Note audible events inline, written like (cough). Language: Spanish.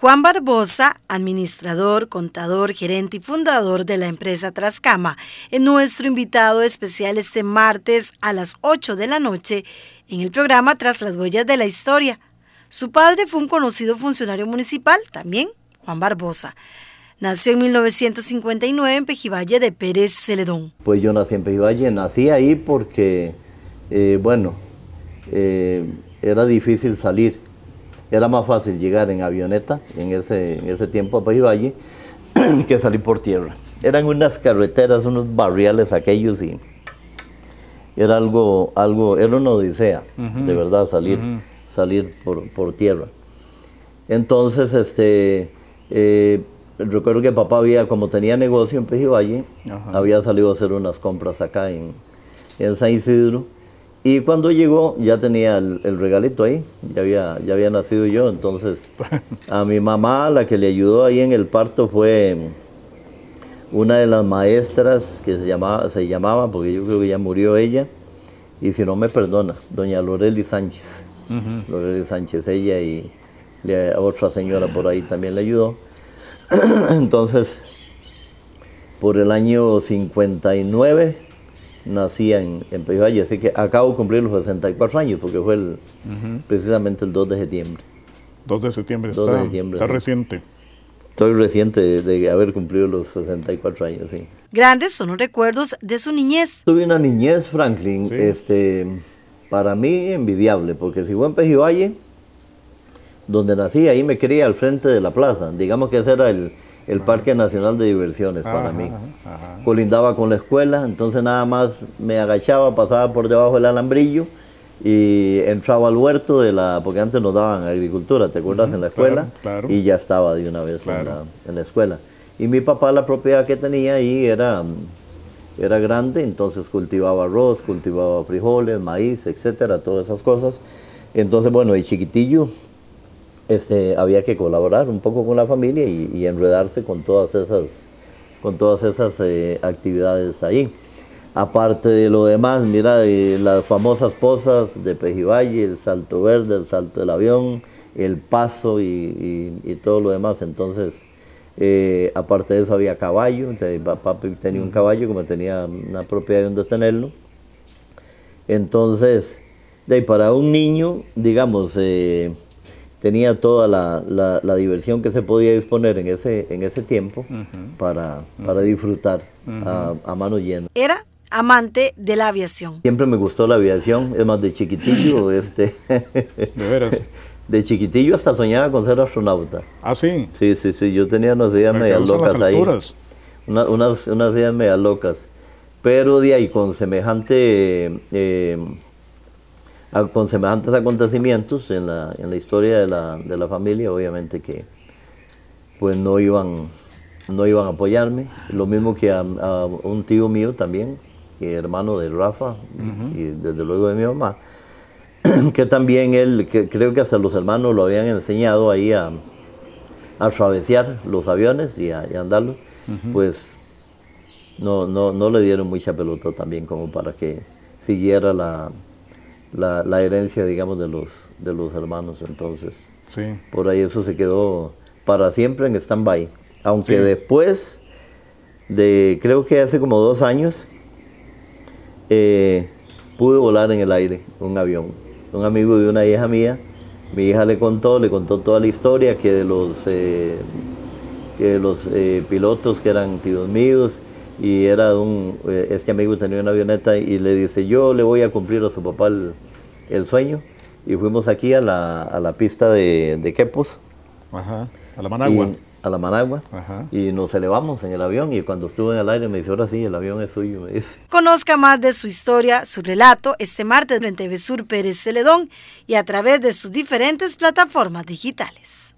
Juan Barbosa, administrador, contador, gerente y fundador de la empresa Trascama, es nuestro invitado especial este martes a las 8 de la noche en el programa Tras las huellas de la historia. Su padre fue un conocido funcionario municipal, también Juan Barbosa. Nació en 1959 en Pejivalle de Pérez Celedón. Pues yo nací en Pejivalle, nací ahí porque, eh, bueno, eh, era difícil salir era más fácil llegar en avioneta en ese, ese tiempo a pues Pejiballe (clears throat) que salir por tierra. Eran unas carreteras, unos barriales aquellos y era algo, algo era una odisea, de verdad, salir, salir por, tierra. Entonces, este, eh, recuerdo que papá había, como tenía negocio en Pejiballe, había salido a hacer unas compras acá en, en San Isidro y cuando llegó ya tenía el, regalito ahí, ya había, ya había nacido yo, entonces (laughs) a mi mamá la que le ayudó ahí en el parto fue una de las maestras que se llamaba, se llamaba porque yo creo que ya murió ella, y si no me perdona, doña Loreli Sánchez, Loreli Sánchez, ella y otra señora por ahí también le ayudó. (clears throat) entonces, por el año 59 nací en, en así que acabo de cumplir los 64 años, porque fue el, precisamente el 2 de septiembre. 2 de septiembre, está, reciente. Estoy reciente de, haber cumplido los 64 años, sí. Grandes son los recuerdos de su niñez. Tuve una niñez, Franklin, este, para mí envidiable, porque si fue en Pejivalle, donde nací, ahí me crié al frente de la plaza. Digamos que ese era el, el Parque Nacional de Diversiones para mí. Colindaba con la escuela, entonces nada más me agachaba, pasaba por debajo del alambrillo y entraba al huerto de la, porque antes nos daban agricultura, ¿te acuerdas? en la escuela y ya estaba de una vez en, la, escuela. Y mi papá la propiedad que tenía ahí era, era grande, entonces cultivaba arroz, cultivaba frijoles, maíz, etcétera, todas esas cosas. Entonces, bueno, de chiquitillo, había que colaborar un poco con la familia y, enredarse con todas esas, con todas esas eh, actividades ahí. Aparte de lo demás, mira, eh, las famosas pozas de Pejivalle, el Salto Verde, el Salto del Avión, el Paso y, todo lo demás. Entonces, eh, aparte de eso había caballo, papá tenía un mm. caballo, como tenía una propiedad donde tenerlo. Entonces, de, para un niño, digamos, tenía toda la, diversión que se podía disponer en ese, en ese tiempo para, para, disfrutar a, mano llena. Era amante de la aviación. Siempre me gustó la aviación, es más, de chiquitillo, (clears throat) este... de veras. (laughs) De chiquitillo hasta soñaba con ser astronauta. ¿Ah, sí? Sí, sí, sí, yo tenía unas ideas medias locas ahí. unas unas, unas ideas medias locas. Pero de ahí, con semejante... Eh, con semejantes acontecimientos en la, en la historia de la, de familia, obviamente que pues no iban, no iban a apoyarme. Lo mismo que a, un tío mío también, que hermano de Rafa y desde luego de mi mamá, (clears throat) que también él, que creo que hasta los hermanos lo habían enseñado ahí a, a los aviones y a, andarlos, pues no, no, no le dieron mucha pelota también como para que siguiera la la, herencia, digamos, de los, de los hermanos. Entonces, por ahí eso se quedó para siempre en stand-by. Aunque después de, creo que hace como dos años, eh, pude volar en el aire un avión. Un amigo de una hija mía, mi hija le contó, le contó toda la historia que de los, eh, que los eh, pilotos que eran tíos míos, y era un, eh, este amigo tenía una avioneta y le dice, yo le voy a cumplir a su papá el, sueño. Y fuimos aquí a la, a la pista de, de Quepos. a la Managua. a la Managua y nos elevamos en el avión y cuando estuve en el aire me dice, ahora sí, el avión es suyo, Conozca más de su historia, su relato, este martes frente a Besur Pérez Celedón y a través de sus diferentes plataformas digitales.